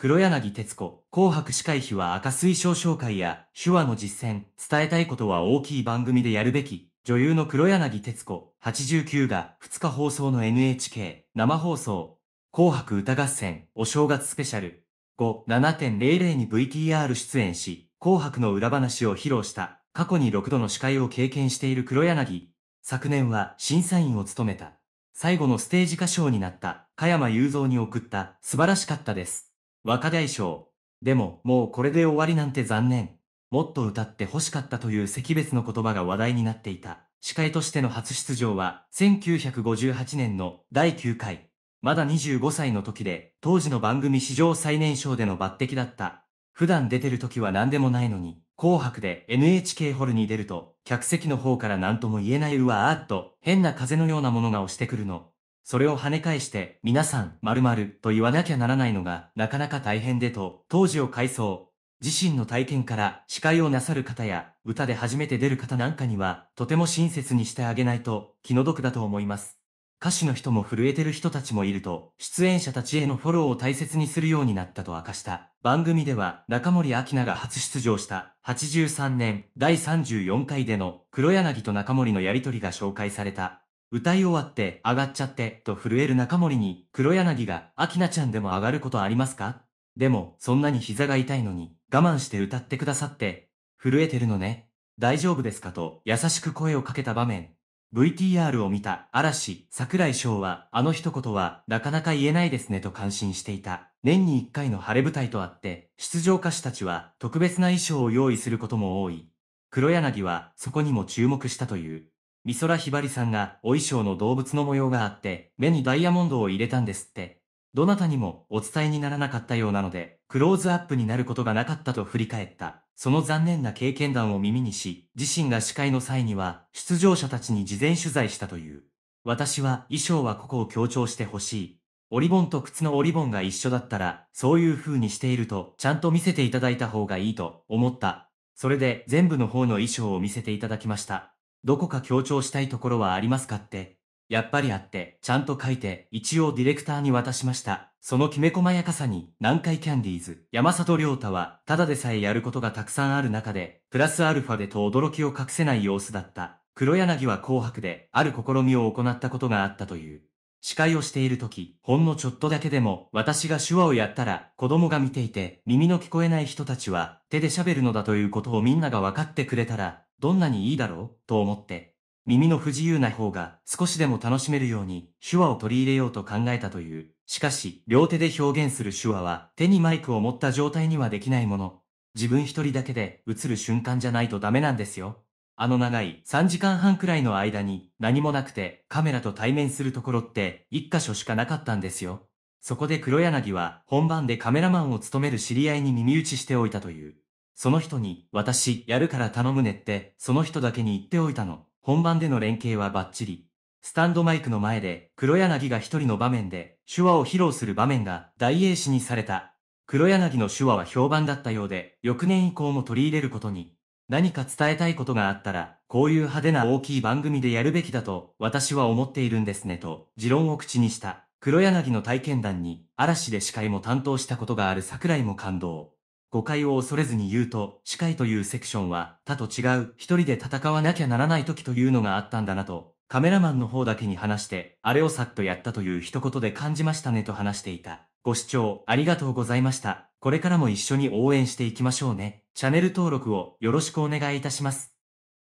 黒柳徹子、紅白司会費は赤水晶紹介や手話の実践、伝えたいことは大きい番組でやるべき、女優の黒柳徹子、89が2日放送の NHK、生放送、紅白歌合戦、お正月スペシャル、5、7.00に VTR 出演し、紅白の裏話を披露した、過去に6度の司会を経験している黒柳、昨年は審査員を務めた。最後のステージ歌唱になった、加山雄三に送った、素晴らしかったです。若大将。でも、もうこれで終わりなんて残念。もっと歌って欲しかったという惜別の言葉が話題になっていた。司会としての初出場は、1958年の第9回。まだ25歳の時で、当時の番組史上最年少での抜擢だった。普段出てる時は何でもないのに、紅白で NHK ホールに出ると、客席の方から何とも言えないうわーっと、変な風のようなものが押してくるの。それを跳ね返して皆さん〇〇と言わなきゃならないのがなかなか大変でと当時を回想。自身の体験から司会をなさる方や歌で初めて出る方なんかにはとても親切にしてあげないと気の毒だと思います。歌手の人も震えてる人たちもいると、出演者たちへのフォローを大切にするようになったと明かした。番組では中森明菜が初出場した83年第34回での黒柳と中森のやりとりが紹介された。歌い終わって上がっちゃってと震える中森に黒柳が秋菜ちゃんでも上がることありますかでもそんなに膝が痛いのに我慢して歌ってくださって震えてるのね大丈夫ですかと優しく声をかけた場面 VTR を見た嵐桜井翔はあの一言はなかなか言えないですねと感心していた年に一回の晴れ舞台とあって出場歌手たちは特別な衣装を用意することも多い黒柳はそこにも注目したという美空ひばりさんがお衣装の動物の模様があって、目にダイヤモンドを入れたんですって。どなたにもお伝えにならなかったようなので、クローズアップになることがなかったと振り返った。その残念な経験談を耳にし、自身が司会の際には、出場者たちに事前取材したという。私は衣装はここを強調してほしい。オリボンと靴のオリボンが一緒だったら、そういう風にしていると、ちゃんと見せていただいた方がいいと思った。それで全部の方の衣装を見せていただきました。どこか強調したいところはありますかって、やっぱりあって、ちゃんと書いて、一応ディレクターに渡しました。そのきめ細やかさに、南海キャンディーズ、山里亮太は、ただでさえやることがたくさんある中で、プラスアルファでと驚きを隠せない様子だった。黒柳は紅白で、ある試みを行ったことがあったという。司会をしている時、ほんのちょっとだけでも、私が手話をやったら、子供が見ていて、耳の聞こえない人たちは、手で喋るのだということをみんなが分かってくれたら、どんなにいいだろうと思って、耳の不自由な方が少しでも楽しめるように手話を取り入れようと考えたという。しかし、両手で表現する手話は手にマイクを持った状態にはできないもの。自分一人だけで映る瞬間じゃないとダメなんですよ。あの長い3時間半くらいの間に何もなくてカメラと対面するところって1箇所しかなかったんですよ。そこで黒柳は本番でカメラマンを務める知り合いに耳打ちしておいたという。その人に、私、やるから頼むねって、その人だけに言っておいたの。本番での連携はバッチリ。スタンドマイクの前で、黒柳が一人の場面で、手話を披露する場面が大英詞にされた。黒柳の手話は評判だったようで、翌年以降も取り入れることに。何か伝えたいことがあったら、こういう派手な大きい番組でやるべきだと、私は思っているんですねと、持論を口にした。黒柳の体験談に、嵐で司会も担当したことがある桜井も感動。誤解を恐れずに言うと、司会というセクションは、他と違う、一人で戦わなきゃならない時というのがあったんだなと、カメラマンの方だけに話して、あれをさっとやったという一言で感じましたねと話していた。ご視聴ありがとうございました。これからも一緒に応援していきましょうね。チャンネル登録をよろしくお願いいたします。